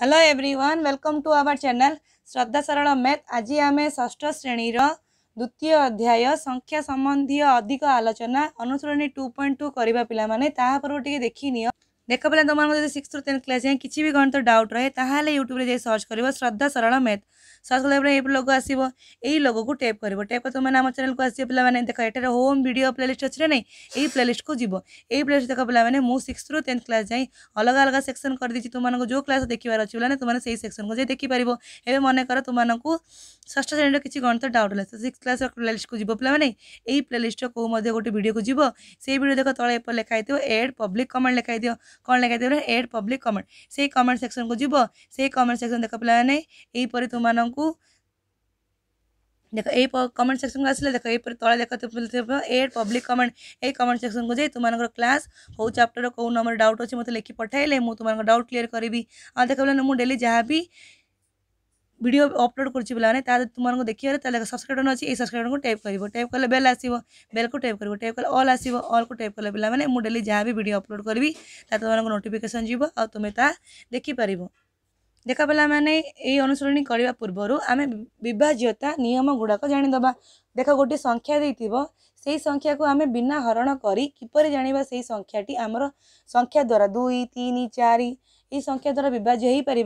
hello everyone welcome to our channel Shraddha Saral math आज आम ष्ठ श्रेणी द्वितीय अध्याय संख्या संबंधी अधिक आलोचना अनुसरणी टू पॉइंट टू करने पिला पर देखनी देख पाला तुम्हारे जो सिक्स टेन्थ क्लास जाए किसी भी गणित डाउट रहे यूट्यूब जाए सर्च कर श्रद्धा सरल मैथ सर्च कर लोग आस लोग को टेप कर टेप कर आम चैनल को आसो पे देख एटे होम भिड प्ले लिस्ट अच्छे ना यही प्ले लिस्ट को जीव ये प्ले लिस्ट देख पे मुझ सिक्स रू टेन्थ क्लास जाए अलग अलग सेक्शन कर दीजिए तुमको जो क्लास देखार अच्छे बोला तुमने से ही सेक्शन को जाए देखिपार ए मन कर तुमको ष्ठ श्रेणी किसी गणित डाउट है सिक्स क्लास प्ले लिस्ट को जीव पे यही प्ले लिस्ट को गोटे भिडियो को जीव से भिडियो देख तेल लिखाई थोड़ा एड पब्लिक कमेंट लिखाई दिव कौन लिखा है एड पब्लिक कमेंट से कमेंट सेक्शन को जीव से कमेंट सेक्शन देख पाने यहीपर तुम देख य कमेंट सेक्शन को आसे देख यहपर तले देख एड पब्लिक कमेंट यही कमेंट सेक्शन को जाए तुम्हारों क्लास हो चैप्टर कौन नंबर डाउट अच्छे मतलब लिखी पठाइले मुझे तुम्हारा डाउट क्लीयर करी आ देख पाला मुझे डेली जहाँ भी ভিডিও আপলোড করচি বলা মানে তা তোমৰক দেখিলে তালে সাবস্ক্রাইব কৰিছ এই সাবস্ক্রাইবৰ কো টাইপ কৰিব টাইপ কৰলে বেল আসিবা বেলক টাইপ কৰিব টাইপ কৰলে অল আসিবা অলক টাইপ কৰলে বলা মানে মই ডেইলি যাৱে ভিডিও আপলোড কৰিবই তা তোমৰক নোটিফিকেশন জীবা আৰু তুমি তা দেখি পৰিব দেখা বলা মানে এই অনুসৰণী কৰিব পূৰ্বৰু আমি বিভাজ্যতা নিয়ম গুডাক জানি দবা দেখা গটি সংখ্যা দিতিব সেই সংখ্যাক আমি বিনা হৰণ কৰি কিপৰে জানিব সেই সংখ্যাটি আমৰ সংখ্যা দ্বাৰা 2 3 4 ये संख्या द्वारा विभाज्य हो पार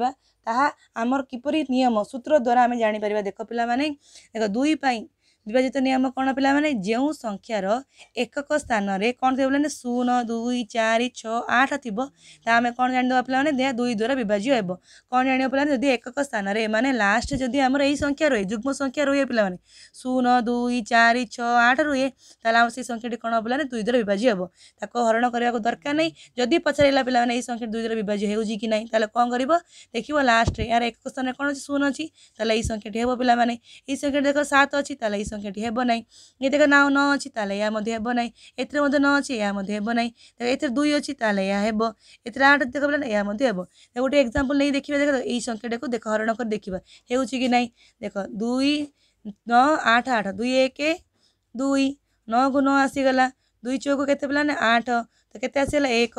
पारमर किपरी नियम सूत्र द्वारा आम जापर देख पाने देख दुईपाई ବିଭାଜିତ ନିୟମ କ'ଣ ପିଲାମାନେ ଯେଉଁ ସଂଖ୍ୟାର ଏକକ ସ୍ଥାନରେ କ'ଣ ଥିବ ପିଲାମାନେ ଶୂନ ଦୁଇ ଚାରି ଛଅ ଆଠ ଥିବ ତାହା ଆମେ କ'ଣ ଜାଣିଦେବା ପିଲାମାନେ ଏହା ଦୁଇ ଦ୍ୱାରା ବିଭାଜ୍ୟ ହେବ କ'ଣ ଜାଣିବ ପିଲାମାନେ ଯଦି ଏକକ ସ୍ଥାନରେ ଏମାନେ ଲାଷ୍ଟ ଯଦି ଆମର ଏଇ ସଂଖ୍ୟା ରୁହେ ଯୁଗ୍ମ ସଂଖ୍ୟା ରୁହେ ପିଲାମାନେ ଶୂନ ଦୁଇ ଚାରି ଛଅ ଆଠ ରୁହେ ତାହେଲେ ଆମର ସେଇ ସଂଖ୍ୟାଟି କ'ଣ ହେବ ପିଲାମାନେ ଦୁଇ ଦ୍ୱାରା ବିଭାଜ୍ୟ ହେବ ତାକୁ ହରଣ କରିବାକୁ ଦରକାର ନାହିଁ ଯଦି ପଚାରିଲା ପିଲାମାନେ ଏଇ ସଂଖ୍ୟା ଦୁଇ ଦ୍ୱାରା ବିଭାଜ୍ୟ ହେଉଛି କି ନାହିଁ ତାହେଲେ କ'ଣ କରିବ ଦେଖିବ ଲାଷ୍ଟରେ ଏହାର ଏକକ ସ୍ଥାନରେ କ'ଣ ଅଛି ଶୂନ ଅଛି ତାହେଲେ ଏଇ ସଂଖ୍ୟାଟି ହେବ ପିଲାମାନେ ଏଇ ସଂଖ୍ୟାଟି ଦେଖ ସାତ ଅଛି ତାହେଲେ ଏଇ সংখ্যাটি হ্যাব নাই এ থেকে নাও ন অছি তাহলে ইয়া মধ্যে হ্যাব নাই এতে মধ্যে ন অছি ইয়া মধ্যে হ্যাব নাই এতে দুই অছি তাহলে ইয়া হ্যাব এতে আট দেখ বলে ইয়া মধ্যে হ্যাব গোটে এক্সাম্পল নেই দেখিবা দেখ এই সংখ্যাটাকে দেখ হরণ করে দেখিবা হেউছি কি নাই দেখ দুই ন আট আট দুই এক দুই ନଅକୁ ନଅ ଆସିଗଲା ଦୁଇ ଚଉକୁ କେତେ ପିଲାମାନେ ଆଠ ତ କେତେ ଆସିଗଲା ଏକ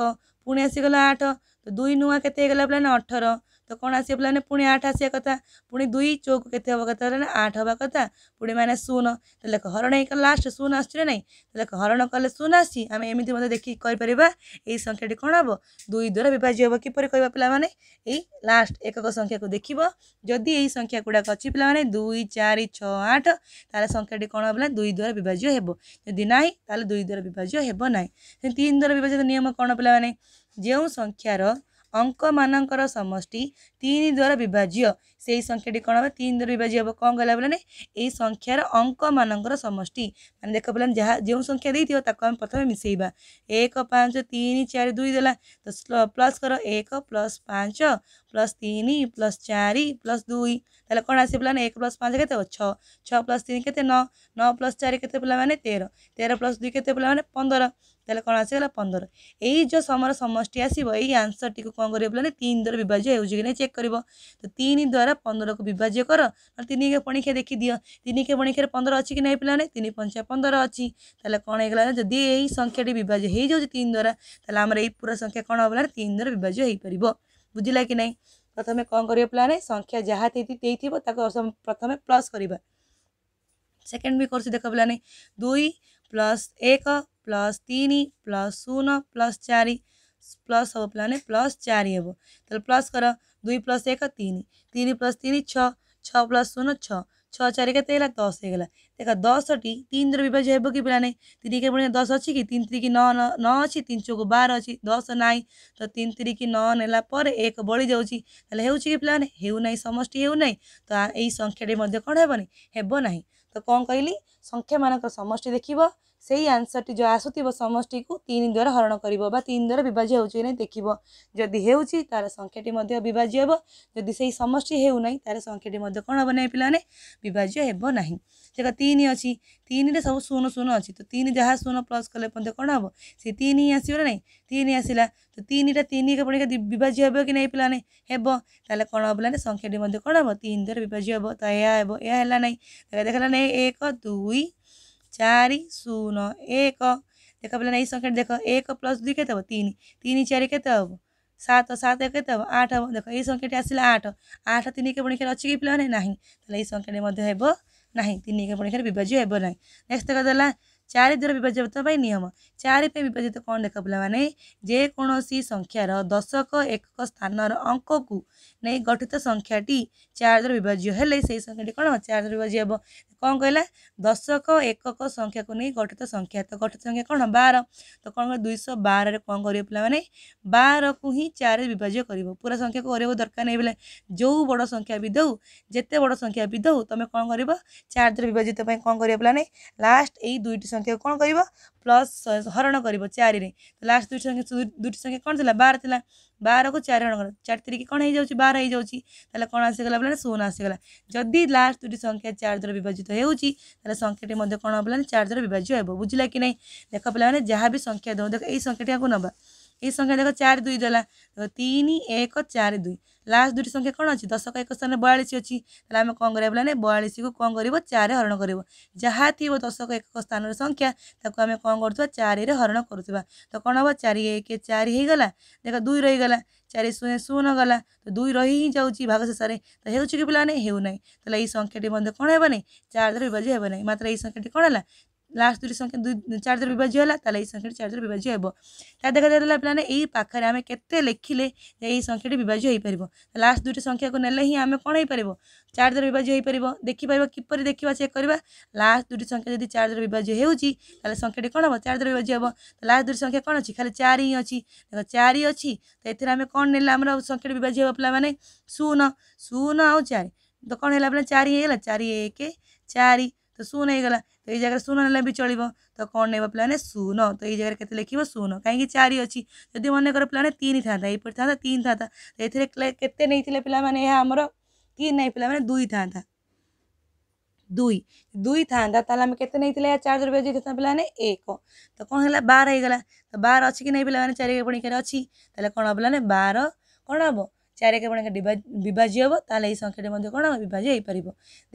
ପୁଣି ଆସିଗଲା ଆଠ ତ ଦୁଇ ନୂଆ କେତେ ହେଇଗଲା ପିଲାମାନେ ଅଠର ତ କ'ଣ ଆସିବ ପିଲାମାନେ ପୁଣି ଆଠ ଆସିବା କଥା ପୁଣି ଦୁଇ ଚଉକୁ କେତେ ହେବା କଥା ନା ଆଠ ହେବା କଥା ପୁଣି ମାନେ ଶୂନ ତାହେଲେ ହରଣ ହେଇଗଲା ଲାଷ୍ଟ ଶୂନ ଆସୁଛି ନା ନାହିଁ ତାହେଲେ ହରଣ କଲେ ଶୂନ ଆସିଛି ଆମେ ଏମିତି ମଧ୍ୟ ଦେଖିକି କହିପାରିବା ଏଇ ସଂଖ୍ୟାଟି କ'ଣ ହେବ ଦୁଇ ଦ୍ୱାରା ବିଭାଜ୍ୟ ହେବ କିପରି କହିବା ପିଲାମାନେ ଏଇ ଲାଷ୍ଟ ଏକକ ସଂଖ୍ୟାକୁ ଦେଖିବ ଯଦି ଏଇ ସଂଖ୍ୟା ଗୁଡ଼ାକ ଅଛି ପିଲାମାନେ ଦୁଇ ଚାରି ଛଅ ଆଠ ତାହେଲେ ସଂଖ୍ୟାଟି କ'ଣ ହେବ ନା ଦୁଇ ଦ୍ୱାରା ବିଭାଜ୍ୟ ହେବ ଯଦି ନାହିଁ ତାହେଲେ ଦୁଇ ଦ୍ୱାରା ବିଭାଜ୍ୟ ହେବ ନାହିଁ ତିନି ଦ୍ୱାରା ବିଭାଜିତ ନିୟମ କ'ଣ ପିଲାମାନେ ଯେଉଁ ସଂଖ୍ୟାର अङ्कर समष्टि द्वारा विभाज्य सही संख्याटी कि तिन दार् विभाज्यो कि एख्यार अङ्क म समष्टि मै पहि जो संख्या दिइथ्यो तथमे मिसै एक पाँच तिन चार दुई दला प्लस गर एक प्लस पाँच प्लस तिन प्लस चार प्लस दुई तन आइस पाँच केते हो प्लस तिन केत न्लस चार केत प्लान तेह्र तेह्र प्लस दुई केत पला पन्ध्र तेल कौन आसगला पंदर यही जो समय समष्टि आसो यही आंसर टी कौन कर तीन द्वारा विभाज्य हो चेक कर तो तीन द्वारा पंदर को विभाज्य कर तीन के पणीखे देखी दि तीन के पणीक्षा पंद्रह अच्छी ना पाने तीन पंचा पंदर अच्छी तेल कौन हो गला जदि यही संख्या विभाज्य हो जाए तीन द्वारा तेल आम पूरा संख्या कौन हो तीन द्वारा विभाज्य हो पार बुझला कि नहीं प्रथम कौन कर पाने संख्या जहाँ दे प्रथम प्लस करवा सेकेंड भी कर देख पाने दुई प्लस एक प्लस तीन प्लस शून प्लस चार प्लस हम पे प्लस चार तो प्लस कर दुई प्लस एक तीन तीन प्लस तीन छ प्लस शून छेला दस गला देख दस तिन विभाज हे कि प्ला तीन के पढ दस तीन कि न न अच्छी तीन चौक बार अच्छी दस तीन तिनतिर न ना एक बढ़ी पाने हे प्लाइ हुनु नै समष्टि हे नै त हेबना तो कौन कहली संख्या मानक समि देखि সেই ଆନ୍ସର୍ଟି ଯେଉଁ ଆସୁଥିବ ସମଷ୍ଟିକୁ ତିନି ଦ୍ୱାରା ହରଣ କରିବ ବା ତିନି ଦ୍ୱାରା ବିଭାଜ୍ୟ ହେଉଛି କି ନାହିଁ ଦେଖିବ ଯଦି ହେଉଛି ତା'ର ସଂଖ୍ୟାଟି ମଧ୍ୟ ବିଭାଜ୍ୟ ହେବ ଯଦି ସେଇ ସମଷ୍ଟି ହେଉନାହିଁ ତା'ର ସଂଖ୍ୟାଟି ମଧ୍ୟ କ'ଣ ହେବ ନାହିଁ ପିଲାମାନେ ବିଭାଜ୍ୟ ହେବ ନାହିଁ ଦେଖ ତିନି ଅଛି ତିନିରେ ସବୁ ଶୂନ ଶୂନ ଅଛି ତ ତିନି ଯାହା ଶୂନ ପ୍ଲସ୍ କଲେ ମଧ୍ୟ କ'ଣ ହେବ ସେ ତିନି ଆସିବ ନା ନାହିଁ ତିନି ଆସିଲା ତ ତିନିଟା ତିନି ଏକ ପଡ଼ିକା ବିଭାଜ୍ୟ ହେବ କି ନାହିଁ ପିଲାମାନେ ହେବ ତାହେଲେ କ'ଣ ହେବ ନା ସଂଖ୍ୟାଟି ମଧ୍ୟ କ'ଣ ହେବ ତିନି ଦ୍ୱାରା ବିଭାଜ୍ୟ ହେବ ତ ଏହା ହେବ ଏହା ହେଲା ନାହିଁ ଦେଖ ହେଲା ନାହିଁ ଏକ ଦୁଇ चार शून एक देख पे यही संख्या देख एक प्लस दुई के तीन तीन चार के सात सात के आठ हम देख यही संख्या आसा आठ आठ तीन के पुणी अच्छे कि पे ना तो यही संख्या ना तीन के पुणी विभाज्य हो नेक्स्ट देखा ଚାରି ଦ୍ୱାରା ବିଭାଜିତ ପାଇଁ ନିୟମ ଚାରି ପାଇଁ ବିଭାଜିତ କ'ଣ ଦେଖ ପିଲାମାନେ ଯେକୌଣସି ସଂଖ୍ୟାର ଦଶକ ଏକକ ସ୍ଥାନର ଅଙ୍କକୁ ନେଇ ଗଠିତ ସଂଖ୍ୟାଟି ଚାରି ଦ୍ୱାରା ବିଭାଜ୍ୟ ହେଲେ ସେହି ସଂଖ୍ୟାଟି କ'ଣ ଚାରି ଦ୍ୱାରା ବିଭାଜ୍ୟ ହେବ କ'ଣ କହିଲା ଦଶକ ଏକକ ସଂଖ୍ୟାକୁ ନେଇ ଗଠିତ ସଂଖ୍ୟା ତ ଗଠିତ ସଂଖ୍ୟା କ'ଣ ବାର ତ କ'ଣ କହିଲେ ଦୁଇଶହ ବାରରେ କ'ଣ କରିବ ପିଲାମାନେ ବାରକୁ ହିଁ ଚାରି ବିଭାଜ୍ୟ କରିବ ପୁରା ସଂଖ୍ୟାକୁ କରିବାକୁ ଦରକାର ନାହିଁ ବୋଲେ ଯେଉଁ ବଡ଼ ସଂଖ୍ୟା ବି ଦେଉ ଯେତେ ବଡ଼ ସଂଖ୍ୟା ବି ଦେଉ ତୁମେ କ'ଣ କରିବ ଚାରି ଦ୍ୱାରା ବିଭାଜିତ ପାଇଁ କ'ଣ କରିବ ପିଲାମାନେ ଲାଷ୍ଟ ଏଇ ଦୁଇଟି ख्याक प्लस हरण चारि लास्ट दुई दुई संख्या कन् था बार चारि चारितिर कि बारे तन आसिगला पलाइगला जि लास्ट दुई संख्या चार दर विभाजित हुन्छ त संख्याटी कला चार विभाजित बुझला कि नै देख पहिला जहाँबि संख्या दुँ देखाटिया न ए संख्या देख चार दुई देला तिन एक चार दुई लास्ट दुई संख्या कन् अस् दसक एक स्थान बयाालिस अलिक तय पहि बयाालिसको कि चार हरण गर दसक एकक स्थान र संख्या कारि हरन तारि एक चारिला दुई रहिगला चार शून्य शून्य गला दुई रहि भाग शेषले तौँ एख्या कन हे चार विभाज्यो भने मात्र यही संख्या कन् लास्ट दुई संख्या चार द्वारा विभाज्य है तेल यही संख्या चार द्वारा विभाज्य हो देखा जाता है पे पाखे आम के लिखिले संख्याटे विभाज्य हो पार लास्ट दुईट संख्या को ने आम कौन हो पार चार द्वारा विभाज्य हो पार देखिपर किपर देखा चेक करवा लास्ट दुईट संख्या जब चार द्वारा विभाज्य होती संख्या कौन हम चार द्वारा विभाज्य हो लास्ट दुई संख्या कौन अच्छी खाली चार ही अच्छी देख चार अच्छी तो ये आम कौन ने आम संख्या विभाज्य हो पा मैंने शून शून आ चार तो कौन है चार ही चार एक चार तो शून होगा तो ये जगह शून ना भी चलो तो कौन ना पे शून तो ये जगह के लिखे कहीं चार अच्छी जदि मन कर पे तीन था यहपर था तीन था तो ये के पे आम तीन नहीं पे दुई था दुई दुई था आम के चार जो बजे पे एक तो कौन है बार होगा तो बार अच्छी नहीं पे चार पड़ी अच्छी तेल कौन पे बार कौन हम ଚାରି ଏକେ ପୁଣି ବିଭାଜ୍ୟ ହେବ ତାହେଲେ ଏହି ସଂଖ୍ୟାଟି ମଧ୍ୟ କ'ଣ ଆମ ବିଭାଜ୍ୟ ହୋଇପାରିବ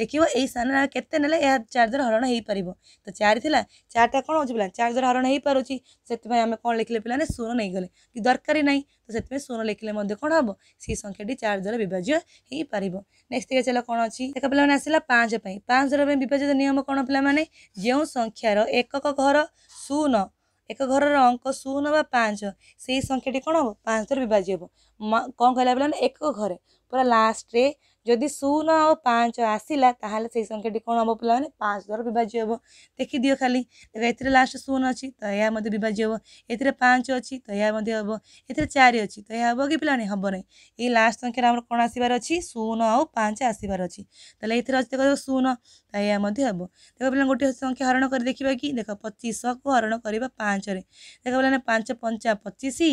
ଦେଖିବ ଏହି ସ୍ଥାନରେ ଆମେ କେତେ ନେଲେ ଏହା ଚାରି ଦ୍ୱାରା ହରଣ ହୋଇପାରିବ ତ ଚାରି ଥିଲା ଚାରିଟା କ'ଣ ହେଉଛି ପିଲା ଚାରି ଦ୍ୱାରା ହରଣ ହୋଇପାରୁଛି ସେଥିପାଇଁ ଆମେ କ'ଣ ଲେଖିଲେ ପିଲାମାନେ ଶୂନ ନେଇଗଲେ କି ଦରକାର ନାହିଁ ତ ସେଥିପାଇଁ ଶୂନ ଲେଖିଲେ ମଧ୍ୟ କ'ଣ ହେବ ସେହି ସଂଖ୍ୟାଟି ଚାରି ଦ୍ୱାରା ବିଭାଜ୍ୟ ହୋଇପାରିବ ନେକ୍ସଟ ଦେଖା ଚାଲ କ'ଣ ଅଛି ଦେଖ ପିଲାମାନେ ଆସିଲା ପାଞ୍ଚ ପାଇଁ ପାଞ୍ଚ ଦ୍ୱାରା ପାଇଁ ବିଭାଜିତ ନିୟମ କ'ଣ ପିଲାମାନେ ଯେଉଁ ସଂଖ୍ୟାର ଏକକ ଘର ଶୂନ ଏକ ଘରର ଅଙ୍କ ଶୂନ ବା ପାଞ୍ଚ ସେଇ ସଂଖ୍ୟାଟି କ'ଣ ହେବ ପାଞ୍ଚରେ ବିଭାଜି ହେବ କ'ଣ କହିଲା ପିଲାମାନେ ଏକ ଘରେ ପୁରା ଲାଷ୍ଟରେ ଯଦି ଶୂନ ଆଉ ପାଞ୍ଚ ଆସିଲା ତାହେଲେ ସେହି ସଂଖ୍ୟାଟି କ'ଣ ହେବ ପିଲାମାନେ ପାଞ୍ଚ ଦ୍ୱାରା ବିଭାଜ୍ୟ ହେବ ଦେଖିଦିଅ ଖାଲି ଦେଖ ଏଥିରେ ଲାଷ୍ଟ ଶୂନ ଅଛି ତ ଏହା ମଧ୍ୟ ବିଭାଜ୍ୟ ହେବ ଏଥିରେ ପାଞ୍ଚ ଅଛି ତ ଏହା ମଧ୍ୟ ହେବ ଏଥିରେ ଚାରି ଅଛି ତ ଏହା ହେବ କି ପିଲାମାନେ ହେବ ନାହିଁ ଏଇ ଲାଷ୍ଟ ସଂଖ୍ୟାରେ ଆମର କ'ଣ ଆସିବାର ଅଛି ଶୂନ ଆଉ ପାଞ୍ଚ ଆସିବାର ଅଛି ତାହେଲେ ଏଥିରେ ଅଛି ଦେଖ ଶୂନ ତ ଏହା ମଧ୍ୟ ହେବ ଦେଖ ପିଲାମାନେ ଗୋଟିଏ ସଂଖ୍ୟା ହରଣ କରି ଦେଖିବା କି ଦେଖ ପଚିଶକୁ ହରଣ କରିବା ପାଞ୍ଚରେ ଦେଖ ପିଲାମାନେ ପାଞ୍ଚ ପଞ୍ଚା ପଚିଶ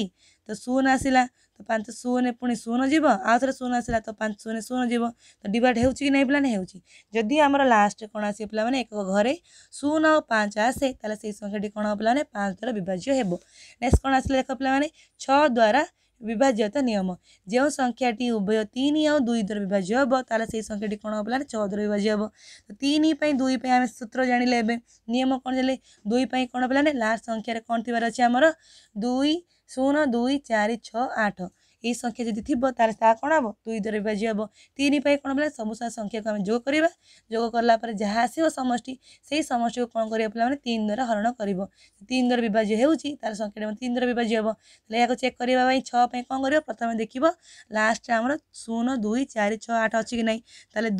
ତ ଶୂନ ଆସିଲା ତ ପାଞ୍ଚ ଶୂନ ପୁଣି ଶୂନ ଯିବ ଆଉ ଥରେ ଶୂନ ଆସିଲା ତ ପାଞ୍ଚ ଶୂନ ଶୂନ ଯିବ ତ ଡିଭାଇଡ଼ ହେଉଛି କି ନାହିଁ ପିଲାମାନେ ହେଉଛି ଯଦି ଆମର ଲାଷ୍ଟରେ କ'ଣ ଆସିବ ପିଲାମାନେ ଏକ ଘରେ ଶୂନ ଆଉ ପାଞ୍ଚ ଆସେ ତାହେଲେ ସେଇ ସଂଖ୍ୟାଟି କ'ଣ ହେବ ପିଲାମାନେ ପାଞ୍ଚ ଦ୍ୱାରା ବିଭାଜ୍ୟ ହେବ ନେକ୍ସଟ କ'ଣ ଆସିଲା ଦେଖ ପିଲାମାନେ ଛଅ ଦ୍ୱାରା ବିଭାଜ୍ୟତା ନିୟମ ଯେଉଁ ସଂଖ୍ୟାଟି ଉଭୟ ତିନି ଆଉ ଦୁଇ ଦ୍ୱାରା ବିଭାଜ୍ୟ ହେବ ତାହେଲେ ସେହି ସଂଖ୍ୟାଟି କ'ଣ ହେବ ପିଲାମାନେ ଛଅ ଦ୍ୱାରା ବିଭାଜ୍ୟ ହେବ ତ ତିନି ପାଇଁ ଦୁଇ ପାଇଁ ଆମେ ସୂତ୍ର ଜାଣିଲେ ଏବେ ନିୟମ କ'ଣ ଜାଣିଲେ ଦୁଇ ପାଇଁ କ'ଣ ପିଲାମାନେ ଲାଷ୍ଟ ସଂଖ୍ୟାରେ କ'ଣ ଥିବାର ଅଛି ଆମର ଦୁଇ शून दुई चार छ आठ जो विभाज्यो तिन पाइ क्या सबसँग संख्याकोोकलास समष्टि सही समष्टिको कला हरण तिनद्वारा विभाज्यो त सं्याट्वर विभाज्यो त या चेक गर्ने छैन कम प्रथम देखेको लास्ट शून दुई चार छ आठ अझ नै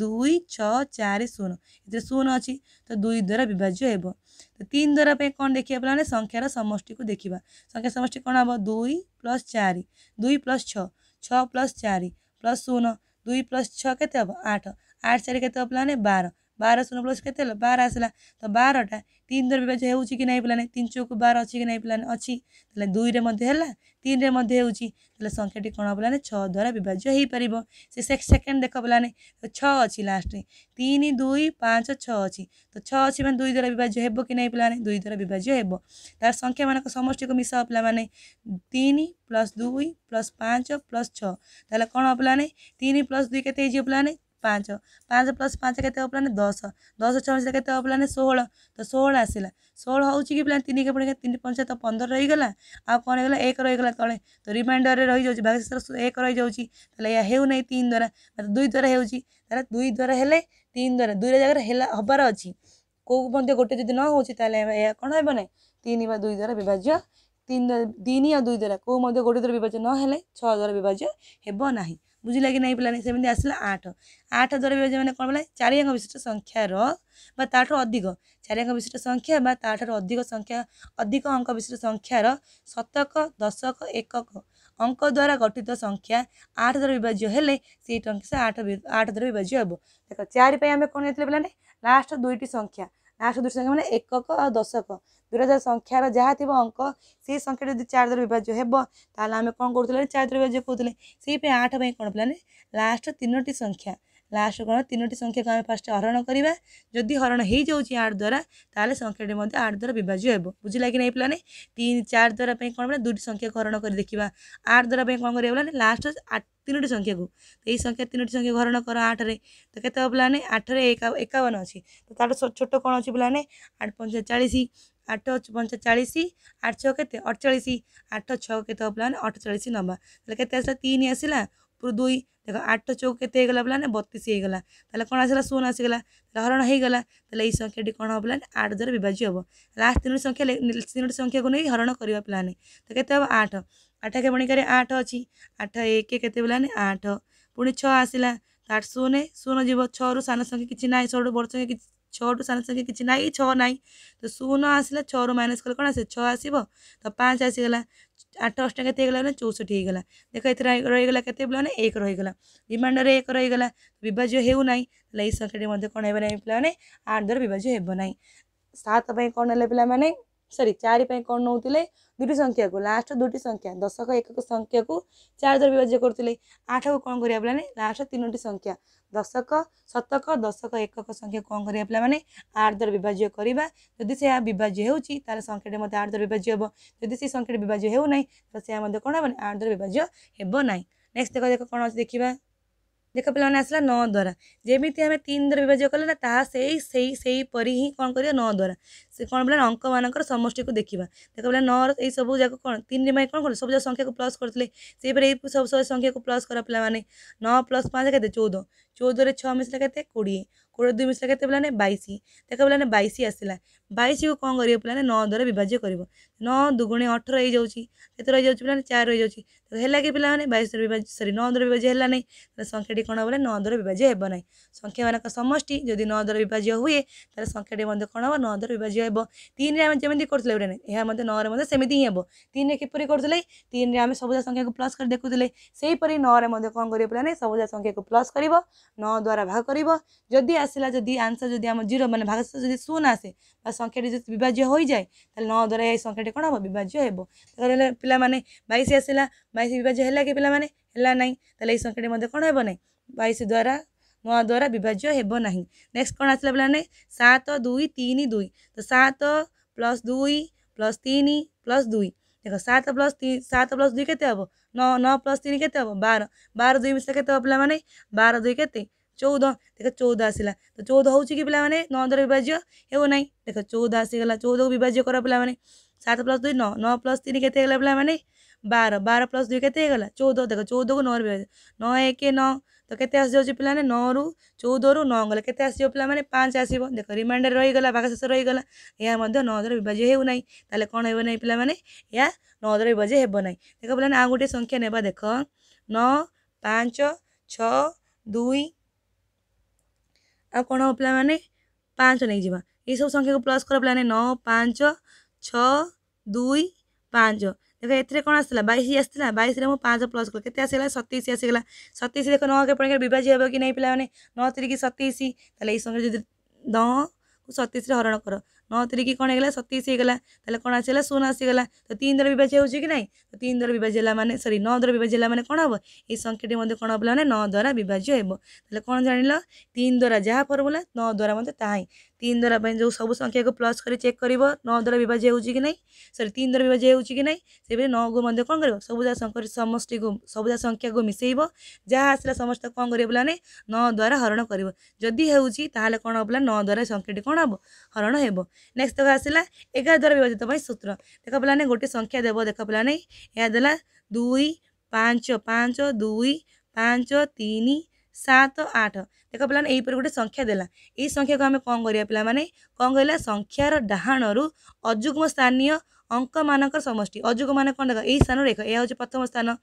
तुई छि शून्य शून अझ दुई दर विभाज्य समष्टि को किन संख्या समष्टि समष्ट देखि दुई प्लस चार दुई प्लस छ प्लस चार प्लस शून्य दुई प्लस छि प्लाने बार तो बार शून्य प्लस के बार आसला तो बारटा तीन द्वारा विभाज्य हो कि ना पिला तीन चौक बार अच्छी कि ना पिला अच्छी दुईरे तीन संख्याटी कौन पिला छः द्वारा विभाज्य हो पार से सेकेंड देख पिला तो लास्ट तीन दुई पाँच छः अच्छी तो छ अच्छी मैंने दुई द्वारा विभाज्य हो कि नहीं पिला दुई द्वारा विभाज्य हो तार संख्या मानक समष्टि को मिसाव पिला मैंने तीन प्लस दुई प्लस पाँच प्लस छः कौन पिला तीन प्लस दुई के पिला ପାଞ୍ଚ ପାଞ୍ଚ ପ୍ଲସ୍ ପାଞ୍ଚ କେତେ ହେବ ପ୍ଲାନ୍ ଦଶ ଦଶ ଛଅ କେତେ ହେବ ପ୍ଲାନ୍ ଷୋହଳ ତ ଷୋହଳ ଆସିଲା ଷୋହଳ ହେଉଛି କି ପ୍ଲାନ୍ ତିନି କେପଟେ ତିନି ପଞ୍ଚ ପନ୍ଦର ରହିଗଲା ଆଉ କ'ଣ ହେଇଗଲା ଏକ ରହିଗଲା ତଳେ ତ ରିମାଇଣ୍ଡର୍ରେ ରହିଯାଉଛି ଭାଗଶେଷର ଏକ ରହିଯାଉଛି ତାହେଲେ ଏହା ହେଉନାହିଁ ତିନି ଦ୍ୱାରା ଦୁଇ ଦ୍ୱାରା ହେଉଛି ତାହେଲେ ଦୁଇ ଦ୍ୱାରା ହେଲେ ତିନି ଦ୍ୱାରା ଦୁଇଟା ଜାଗାରେ ହେଲା ହେବାର ଅଛି କେଉଁ ମଧ୍ୟ ଗୋଟେ ଯଦି ନ ହେଉଛି ତାହେଲେ ଏହା କ'ଣ ହେବ ନାହିଁ ତିନି ବା ଦୁଇ ଦ୍ୱାରା ବିଭାଜ୍ୟ ତିନି ତିନି ଆଉ ଦୁଇ ଦ୍ୱାରା କେଉଁ ମଧ୍ୟ ଗୋଟେ ଦ୍ୱାରା ବିଭାଜ୍ୟ ନହେଲେ ଛଅ ଦ୍ୱାରା ବିଭାଜ୍ୟ ହେବ ନାହିଁ ବୁଝିଲା କି ନାହିଁ ପିଲାନି ସେମିତି ଆସିଲା ଆଠ ଆଠ ଦ୍ୱାରା ବିଭାଜନ କ'ଣ ବୋଲେ ଚାରି ଅଙ୍କ ବିଶିଷ୍ଟ ସଂଖ୍ୟାର ବା ତା'ଠାରୁ ଅଧିକ ଚାରି ଅଙ୍କ ବିଶିଷ୍ଟ ସଂଖ୍ୟା ବା ତା'ଠାରୁ ଅଧିକ ସଂଖ୍ୟା ଅଧିକ ଅଙ୍କ ବିଶିଷ୍ଟ ସଂଖ୍ୟାର ଶତକ ଦଶକ ଏକକ ଅଙ୍କ ଦ୍ୱାରା ଗଠିତ ସଂଖ୍ୟା ଆଠ ଦ୍ୱାରା ବିଭାଜ୍ୟ ହେଲେ ସେଇ ଟଙ୍କା ସେ ଆଠ ଆଠ ଦ୍ୱାରା ବିଭାଜ୍ୟ ହେବ ଦେଖ ଚାରି ପାଇଁ ଆମେ କ'ଣ ହେଇଥିଲେ ପିଲାନି ଲାଷ୍ଟ ଦୁଇଟି ସଂଖ୍ୟା ଲାଷ୍ଟ ଦୁଇଟି ସଂଖ୍ୟା ମାନେ ଏକକ ଆଉ ଦଶକ ଦୁଇଟା ସଂଖ୍ୟାର ଯାହା ଥିବ ଅଙ୍କ ସେଇ ସଂଖ୍ୟା ଯଦି ଚାରି ଦ୍ୱାରା ବିଭାଜ୍ୟ ହେବ ତାହେଲେ ଆମେ କ'ଣ କରୁଥିଲେ ଚାରି ଦ୍ୱାରା ବିଭାଜ୍ୟ କହୁଥିଲେ ସେଇ ପାଇଁ ଆଠ ପାଇଁ କ'ଣ ପିଲାମାନେ ଲାଷ୍ଟ ତିନୋଟି ସଂଖ୍ୟା ଲାଷ୍ଟ କ'ଣ ତିନୋଟି ସଂଖ୍ୟାକୁ ଆମେ ଫାଷ୍ଟ ହରଣ କରିବା ଯଦି ହରଣ ହେଇଯାଉଛି ଆଠ ଦ୍ୱାରା ତାହେଲେ ସଂଖ୍ୟାଟି ମଧ୍ୟ ଆଠ ଦ୍ୱାରା ବିଭାଜ୍ୟ ହେବ ବୁଝିଲା କି ନାହିଁ ପିଲାମାନେ ତିନି ଚାରି ଦ୍ୱାରା ପାଇଁ କ'ଣ ପିଲା ଦୁଇଟି ସଂଖ୍ୟାକୁ ହରଣ କରି ଦେଖିବା ଆଠ ଦ୍ୱାରା ପାଇଁ କ'ଣ କରିବା ପିଲାମାନେ ଲାଷ୍ଟ ତିନୋଟି ସଂଖ୍ୟାକୁ ଏଇ ସଂଖ୍ୟା ତିନୋଟି ସଂଖ୍ୟା ହରଣ କର ଆଠରେ ତ କେତେ ପିଲାମାନେ ଆଠରେ ଏକାବନ ଅଛି ତ ତା'ଠୁ ଛୋଟ କ'ଣ ଅଛି ପିଲାମାନେ ଆଠ ପଞ୍ଚା ଚାଳିଶ আট পঞ্চাশ আট ছ কেতে অঠচাশ আট ছ কেতে পিলামানে অঠচাশ নবা তাহলে কেতে আসলা তিন আসলা উপর দুই দেখ আট চৌ কেতে হয়ে গেল পিলামানে বতিশ হয়ে তাহলে কোণ আসলা শূন্য আসিগলা তাহলে হরণ হয়ে গলা তাহলে এই সংখ্যাটি কোণ হব পিলানে আট দ্বারা বিভাজ্য হব লাস্ট তিনোটি সংখ্যা তিনোটি সংখ্যাকে নিয়ে হরণ করা পিলানে তো কেতে হব আট আঠ কেমণিকার আট অছি আঠ এক কেতে পিলানে আট পুঁ ছ আসলা আট শূন্য শূন্য যাব ছু সান সংখ্যা কিছু না সবুঠ বড় সংখ্যা কিছু ছটু সান সংখ্যা কিছু নাই ছ নাই তো শূন্য আসলা ছু মাইনাস কলে কোণ আসে ছ আসব তো পাঁচ আসিগলা আঠ অষ্টা কেতে হয়ে গেল চৌষঠি হয়ে গেল দেখ এর রয়েগলা কেতে পিলানে এক রয়েগলা রিমাইন্ডর এক রয়েগলা বিভাজ্য হেউ না তাহলে এই সংখ্যাটি মধ্যে কোণ হবে না পিলানে আট দ্বারা বিভাজ্য হব না সাত পাই কোণ হলে পিলানে सरी चारिपाई नै दुईटी को लास्ट दुईटी संख्या दशक एकक को चार दर विभाज्य को कन गरेको पहिला लास्ट तिनोटी संख्या दशक शतक दशक एकक संख्या क्या आठ दर विभाज्य सभाज्यो संर विभाज्य हो संख्याटे विभाज्य हो कि आठ दर विभाज्यो नै नेक्स्ट देख कलासला नरामिति आम दर विभाज्य गर्नु द्वारा से कौन पड़ा अंक मान समि को देखा देखा पड़ा नौ यही सब जगह कौन तीन माइक कौन कर सब जगह संख्या को प्लस करते सब सब संख्या को प्लस कर पाला मैंने नौ प्लस पाँच कहते चौदह चौदह से छः मिसा कहते कोड़े कोड़े दुई मिसा के पाने बैश देखा पड़ा बैश आसला बैश को कौन कर पाने नौ द्वारा विभाज्य कर नौ दुगुणी अठर हो जाते रही जाऊँच पाने चार रही है कि पाने बैश द्वारा विभाज्य सरी नौ द्वारा विभाज्य है ना संख्या कौन हम नौ द्वारा विभाज्य हेबना संख्या मानक समि जदि नौ द्वारा विभाज्य हुए तो संख्या कौन हम नौ द्वारा विभाज्य ହେବ ତିନିରେ ଆମେ ଯେମିତି କରୁଥିଲେ ଏଗୁଡ଼ା ଏହା ମଧ୍ୟ ନଅରେ ମଧ୍ୟ ସେମିତି ହିଁ ହେବ ତିନିରେ କିପରି କରୁଥିଲେ ତିନିରେ ଆମେ ସବୁଜା ସଂଖ୍ୟାକୁ ପ୍ଲସ୍ କରି ଦେଖୁଥିଲେ ସେହିପରି ନଅରେ ମଧ୍ୟ କ'ଣ କରିବ ପିଲାମାନେ ସବୁଜା ସଂଖ୍ୟାକୁ ପ୍ଲସ୍ କରିବ ନଅ ଦ୍ୱାରା ଭାଗ କରିବ ଯଦି ଆସିଲା ଯଦି ଆନ୍ସର୍ ଯଦି ଆମ ଜିରୋ ମାନେ ଭାଗ ଯଦି ଶୂନ ଆସେ ବା ସଂଖ୍ୟାଟି ଯଦି ବିଭାଜ୍ୟ ହୋଇଯାଏ ତାହେଲେ ନଅ ଦ୍ୱାରା ଏହି ସଂଖ୍ୟାଟି କ'ଣ ହେବ ବିଭାଜ୍ୟ ହେବ ତାହେଲେ ପିଲାମାନେ ବାଇଶ ଆସିଲା ବାଇଶ ବିଭାଜ୍ୟ ହେଲା କି ପିଲାମାନେ ହେଲା ନାହିଁ ତାହେଲେ ଏହି ସଂଖ୍ୟାଟି ମଧ୍ୟ କ'ଣ ହେବ ନାହିଁ ବାଇଶ ଦ୍ୱାରା ମ ଦ୍ୱାରା ବିଭାଜ୍ୟ ହେବ ନାହିଁ ନେକ୍ସଟ କ'ଣ ଆସିଲା ପିଲାମାନେ ସାତ ଦୁଇ ତିନି ଦୁଇ ତ ସାତ ପ୍ଲସ୍ ଦୁଇ ପ୍ଲସ୍ ତିନି ପ୍ଲସ୍ ଦୁଇ ଦେଖ ସାତ ପ୍ଲସ୍ ସାତ ପ୍ଲସ୍ ଦୁଇ କେତେ ହେବ ନଅ ନଅ ପ୍ଲସ୍ ତିନି କେତେ ହେବ ବାର ବାର ଦୁଇ ମିଶିଲେ କେତେ ହେବ ପିଲାମାନେ ବାର ଦୁଇ କେତେ ଚଉଦ ଦେଖ ଚଉଦ ଆସିଲା ତ ଚଉଦ ହେଉଛି କି ପିଲାମାନେ ନଅ ଦ୍ୱାରା ବିଭାଜ୍ୟ ହେଉନାହିଁ ଦେଖ ଚଉଦ ଆସିଗଲା ଚଉଦକୁ ବିଭାଜ୍ୟ କର ପିଲାମାନେ ସାତ ପ୍ଲସ୍ ଦୁଇ ନଅ ନଅ ପ୍ଲସ୍ ତିନି କେତେ ହେଇଗଲା ପିଲାମାନେ ବାର ବାର ପ୍ଲସ୍ ଦୁଇ କେତେ ହେଇଗଲା ଚଉଦ ଦେଖ ଚଉଦକୁ ନଅରେ ବିଭାଜ୍ୟ ନଅ ଏକ ନଅ তো କେତେ ଆସିଯାଉଛି ପିଲାମାନେ ନଅରୁ ଚଉଦରୁ ନଅ ଗଲା କେତେ ଆସିଯିବ ପିଲାମାନେ ପାଞ୍ଚ ଆସିବ ଦେଖ ରିମାଇଣ୍ଡର ରହିଗଲା ଭାଗ ଶେଷ ରହିଗଲା ଏହା ମଧ୍ୟ ନଅ ଦ୍ୱାରା ବିଭାଜ୍ୟ ହେଉନାହିଁ ତାହେଲେ କ'ଣ ହେବ ନାହିଁ ପିଲାମାନେ ଏହା ନଅ ଦ୍ୱାରା ବିଭାଜ୍ୟ ହେବ ନାହିଁ ଦେଖ ପିଲାମାନେ ଆଉ ଗୋଟିଏ ସଂଖ୍ୟା ନେବା ଦେଖ ନଅ ପାଞ୍ଚ ଛଅ ଦୁଇ ଆଉ କ'ଣ ହେବ ପିଲାମାନେ ପାଞ୍ଚ ନେଇଯିବା ଏଇସବୁ ସଂଖ୍ୟାକୁ ପ୍ଲସ୍ କର ପିଲାମାନେ ନଅ ପାଞ୍ଚ ଛଅ ଦୁଇ ପାଞ୍ଚ ଦେଖ ଏଥିରେ କ'ଣ ଆସିଥିଲା ବାଇଶ ଆସିଥିଲା ବାଇଶରେ ମୁଁ ପାଞ୍ଚ ପ୍ଲସ୍ କଲି କେତେ ଆସିଗଲା ସତେଇଶ ଆସିଗଲା ସତେଇଶ ଦେଖ ନଅ ପୁଣି ବିଭାଜି ହେବ କି ନାହିଁ ପିଲାମାନେ ନଅ ତିରିକି ସତେଇଶ ତାହେଲେ ଏଇ ସମୟରେ ଯଦି ନଅକୁ ସତେଇଶରେ ହରଣ କର ନଅ ତିରିକି କ'ଣ ହେଇଗଲା ସତେଇଶ ହେଇଗଲା ତାହେଲେ କ'ଣ ଆସିଗଲା ଶୂନ ଆସିଗଲା ତ ତିନି ଦ୍ୱାରା ବିଭାଜି ହେଉଛି କି ନାହିଁ ତ ତିନି ଦ୍ୱାରା ବିଭାଜି ହେଲା ମାନେ ସରି ନଅ ଦ୍ୱାରା ବିଭାଜି ହେଲା ମାନେ କ'ଣ ହେବ ଏଇ ସଂଖ୍ୟାଟି ମଧ୍ୟ କ'ଣ ହେବ ମାନେ ନଅ ଦ୍ୱାରା ବିଭାଜ୍ୟ ହେବ ତାହେଲେ କ'ଣ ଜାଣିଲ ତିନି ଦ୍ୱାରା ଯାହା ଫର୍ମୁଲା ନଅ ଦ୍ୱାରା ମଧ୍ୟ ତାହା ହିଁ तीन तिनद्वारा जो सब संख्या को प्लस कर चेक द्वारा नवारा विभाज्यो कि नै सरी तिनद्वारा विभाज्यो कि नै सही संख्या समस्ती को समष्टिको संख्या को मिस जहाँ आसला समस्तो कल नानी नौ द्वारा हरण द्वारा संख्या सं्या कम हरण हो नेक्स्ट देख आसा एगार द्वारा विभाजित सूत्र देख पाला गोटे संख्या देव देख पाला नहीं दुई पाँच पाँच दुई पाँच तीन सात आठ देख पहिला यहीपर गए क्या पहिला म कला संख्य डाणर अजुग्म स्थानीय अंक म समष्टि अजुग अजुग्मे कन् ए स्थान रेख एक यहाँ प्रथम स्थान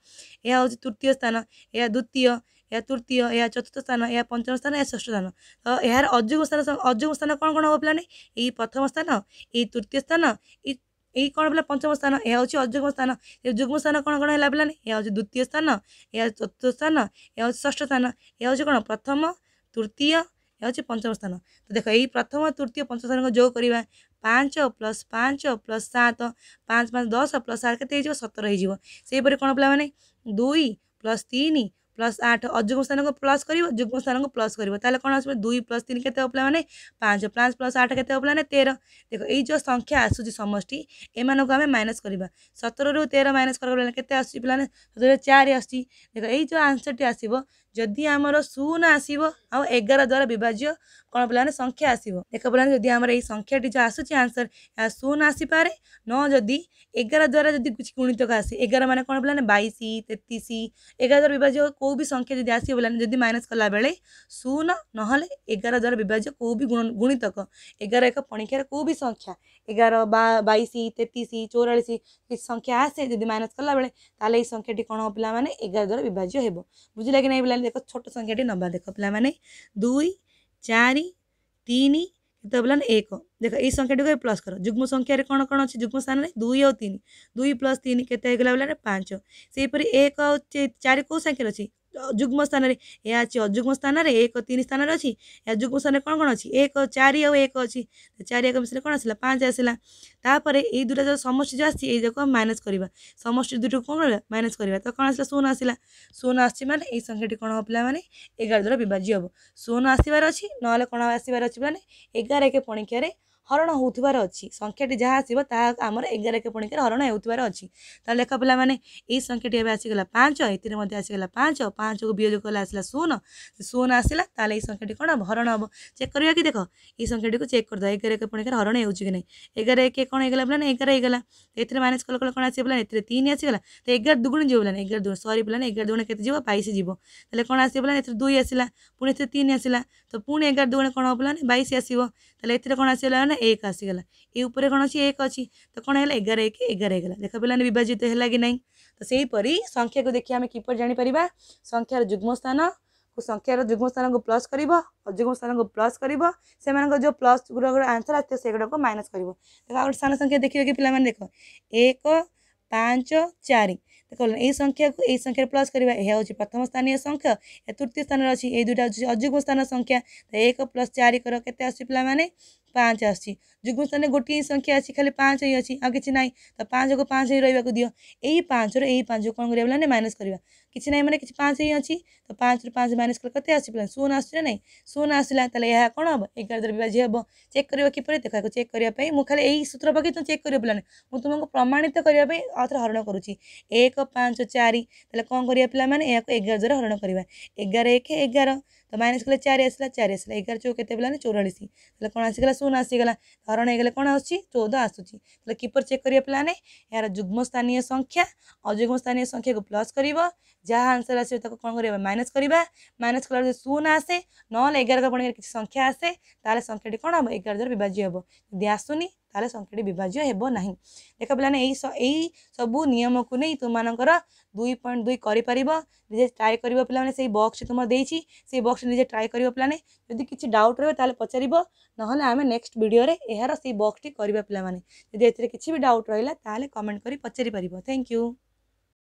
यहाँ तृतीय स्थान यहाँ द्वितीय यहाँ तृतीय यहाँ चतुर्थ स्थान यहाँ पञ्चम स्थान यहाँ षष्ठ स्थान तो यहाँ अजुग स्थान अजुग स्थान हो किने प्रथम स्थान यही तृतीय स्थान ଏଇ କ'ଣ ବୋଲେ ପଞ୍ଚମ ସ୍ଥାନ ଏହା ହେଉଛି ଅଯୋଗ୍ମ ସ୍ଥାନ ଏ ଯୁଗ୍ମ ସ୍ଥାନ କ'ଣ କ'ଣ ହେଲା ପିଲାମାନେ ଏହା ହେଉଛି ଦ୍ୱିତୀୟ ସ୍ଥାନ ଏହା ହେଉଛି ଚତୁର୍ଥ ସ୍ଥାନ ଏହା ହେଉଛି ଷଷ୍ଠ ସ୍ଥାନ ଏହା ହେଉଛି କ'ଣ ପ୍ରଥମ ତୃତୀୟ ଏହା ହେଉଛି ପଞ୍ଚମ ସ୍ଥାନ ତ ଦେଖ ଏଇ ପ୍ରଥମ ତୃତୀୟ ପଞ୍ଚମ ସ୍ଥାନକୁ ଯୋଗ କରିବା ପାଞ୍ଚ ପ୍ଲସ୍ ପାଞ୍ଚ ପ୍ଲସ୍ ସାତ ପାଞ୍ଚ ପାଞ୍ଚ ଦଶ ପ୍ଲସ୍ ସାତ କେତେ ହେଇଯିବ ସତର ହେଇଯିବ ସେହିପରି କ'ଣ ପିଲାମାନେ ଦୁଇ ପ୍ଲସ୍ ତିନି प्लस आठ अग्म स्थानको प्लस कि जुग्म स्थानको प्लस गरिक त दुई प्लस तीन केते अप्ला पाँच प्लान्स प्लस आठ केत देखो तेह्र जो संख्या आउँछ समष्टि एमा मनस गर् सतरु तेह्र मइनस गर्छु प्लाने सतरु चारिसिजो आन्सर टेस जदि आमर शून आसव आउ एगार द्वारा विभाज्य कौन पे संख्या आसो देख पे जब आम संख्या आसूँ आंसर यहाँ शून आसी पारे न जदि एगार द्वारा जब कुछ गुणित आसे एगार मैंने कौन पे बैश तेतीस एगार द्वारा विभाज्य कौ भी संख्या जब आस पानी माइनस कला बेल शून ना एगार द्वारा विभाज्य कौ भी गुण एगार एक पणिकार कौ भी संख्या एगार बैश तेतीस चौरास किसी संख्या आसे जब माइनस कला बेले संख्या कौन पे एगार द्वारा विभाज्य हो बुझे कि नहीं पे देख छोट संख्या नवा देख पे दुई चार तीन के तो एक देख य संख्या टी प्लस कर जुग्म संख्यार कौन कौन अच्छे जुग्म स्थान में दुई दुई प्लस तीन के पाँच से हीपरी एक आ चार कौ संख्यार अच्छी ଯୁଗ୍ମ ସ୍ଥାନରେ ଏହା ଅଛି ଅଯୁଗ୍ମ ସ୍ଥାନରେ ଏକ ତିନି ସ୍ଥାନରେ ଅଛି ଏହା ଯୁଗ୍ମ ସ୍ଥାନରେ କ'ଣ କ'ଣ ଅଛି ଏକ ଚାରି ଆଉ ଏକ ଅଛି ଚାରି ଏକ ମିଶିଲେ କ'ଣ ଆସିଲା ପାଞ୍ଚ ଆସିଲା ତାପରେ ଏଇ ଦୁଇଟା ଯେଉଁ ସମଷ୍ଟି ଯେଉଁ ଆସିଛି ଏଇଯାକୁ ମାଇନସ୍ କରିବା ସମଷ୍ଟି ଦୁଇଟିକୁ କ'ଣ କରିବା ମାଇନସ୍ କରିବା ତ କ'ଣ ଆସିଲା ଶୂନ ଆସିଲା ଶୂନ ଆସିଛି ମାନେ ଏଇ ସଂଖ୍ୟାଟି କ'ଣ ହେବ ପିଲାମାନେ ଏଗାର ଦ୍ୱାରା ବିଭାଜ୍ୟ ହେବ ଶୂନ ଆସିବାର ଅଛି ନହେଲେ କ'ଣ ଆସିବାର ଅଛି ମାନେ ଏଗାର ଏକ ପଣିକିଆରେ ହରଣ ହେଉଥିବାର ଅଛି ସଂଖ୍ୟାଟି ଯାହା ଆସିବ ତାହା ଆମର ଏଗାର ଏକ ପଣିକାରେ ହରଣ ହେଉଥିବାର ଅଛି ତାହେଲେ ଲେଖ ପିଲାମାନେ ଏଇ ସଂଖ୍ୟାଟି ଏବେ ଆସିଗଲା ପାଞ୍ଚ ଏଥିରେ ମଧ୍ୟ ଆସିଗଲା ପାଞ୍ଚ ପାଞ୍ଚକୁ ବିୟୋଗ କଲେ ଆସିଲା ଶୂନ ଶୂନ ଆସିଲା ତାହେଲେ ଏଇ ସଂଖ୍ୟାଟି କ'ଣ ହେବ ହରଣ ହେବ ଚେକ୍ କରିବା କି ଦେଖ ଏଇ ସଂଖ୍ୟାଟିକୁ ଚେକ୍ କରିଦେବା ଏଗାର ଏକ ପଣିକାରେ ହରଣ ହେଉଛି କି ନାହିଁ ଏଗାର ଏକ କ'ଣ ହେଇଗଲା ପିଲାମାନେ ଏଗାର ହେଇଗଲା ଏଥିରେ ମାଇନସ୍ କଲେ କଲେ କ'ଣ ଆସିବ ପିଲାମାନେ ଏଥିରେ ତିନି ଆସିଗଲା ତ ଏଗାର ଦୁଗୁଣ ଯିବ ପିଲାମାନେ ଏଗାର ଦୁଗୁଣ ସରି ପିଲାମାନେ ଏଗାର ଦୁଗୁଣ କେତେ ଯିବ ବାଇଶ ଯିବ ତାହେଲେ କ'ଣ ଆସିବ ପିଲାମାନେ ଏଥିରେ ଦୁଇ ଆସିଲା ପୁଣି ଏଥିରେ ତିନି ଆସିଲା ତ ପୁଣି ଏଗାର ଦୁଗୁଣ କ'ଣ ହେବ ପିଲାମାନେ ବାଇଶ ଆସିବ ତାହେଲେ ଏଥିରେ କ'ଣ ଆସିଗଲା ମାନେ ନା ଏକ ଆସିଗଲା ଏ ଉପରେ କ'ଣ ଅଛି ଏକ ଅଛି ତ କ'ଣ ହେଲା ଏଗାର ଏକ ଏଗାର ହେଇଗଲା ଦେଖ ପିଲାମାନେ ବିଭାଜିତ ହେଲା କି ନାହିଁ ତ ସେହିପରି ସଂଖ୍ୟାକୁ ଦେଖି ଆମେ କିପରି ଜାଣିପାରିବା ସଂଖ୍ୟାର ଯୁଗ୍ମ ସ୍ଥାନ ସଂଖ୍ୟାର ଯୁଗ୍ମ ସ୍ଥାନକୁ ପ୍ଲସ୍ କରିବ ଅଯୁଗ୍ମ ସ୍ଥାନକୁ ପ୍ଲସ୍ କରିବ ସେମାନଙ୍କ ଯେଉଁ ପ୍ଲସ୍ ଗୁଡ଼ାକ ଆନ୍ସର୍ ଆସିଥିବ ସେଗୁଡ଼ାକୁ ମାଇନସ୍ କରିବ ଦେଖ ଆଉ ଗୋଟେ ସ୍ଥାନ ସଂଖ୍ୟା ଦେଖିବ କି ପିଲାମାନେ ଦେଖ ଏକ ପାଞ୍ଚ ଚାରି ଦେଖ ଏଇ ସଂଖ୍ୟାକୁ ଏଇ ସଂଖ୍ୟାରେ ପ୍ଲସ୍ କରିବା ଏହା ହେଉଛି ପ୍ରଥମ ସ୍ଥାନୀୟ ସଂଖ୍ୟା ଏହା ତୃତୀୟ ସ୍ଥାନରେ ଅଛି ଏଇ ଦୁଇଟା ହେଉଛି ଅଯୁଗ୍ମ ସ୍ଥାନ ସଂଖ୍ୟା ତ ଏକ ପ୍ଲସ୍ ଚାରି କର କେତେ ଆସୁଛି ପିଲାମାନେ पाँच आसी जुग्म स्थान गोटे संख्या अच्छी खाली पाँच ही अच्छी आ किसी ना तो पाँच को पाँच ही रही दि यही पाँच रु पाँच कौन कर माइनस करवा कि ना मैंने किसी पाँच ही अच्छी तो पाँच रु पाँच माइनस कले आस आसपा शून आसा ना शून आसा तो यह कौन हम एगार दर विभाजी हम चेक कर किपर देख चेक करने खाली यही सूत्र पक तुम चेक कर पाला मुझ तुमको प्रमाणित करने आर हरण करुँच एक पाँच चार कौन कर पाला मैंने यहाँ एगार दर हरण करवा एगार एक एगार तो माइनस कले चार आसा चार आसा एगार चौ के बेलानी चौरास कौन आसगला शून आसगला हरण हो गले कौन आसद आसूसी किपर चेक कर पे यार जुग्म स्थानीय संख्या अजुग्म स्थानीय संख्या को प्लस कर जहाँ आंसर आस कौन कर माइनस करवा माइनस कला शून आसे ना किसी संख्या आसे संख्या कौन हम एगार द्वारा विभाज्य हे जी आसुनी तेल संख्या विभाज्य हो देख पे यही सब निम को नहीं तुम दुई पॉइंट दुई निजे ट्राए कर पे बक्स तुम दे बक्स निजे ट्राए कर पाने जदि किसी डाउट रोह पचार ना आम नेक्स्ट भिडियो यार से बक्सटी करवा पे जी किसी भी डाउट रहा कमेंट कर पचारिपर थैंक यू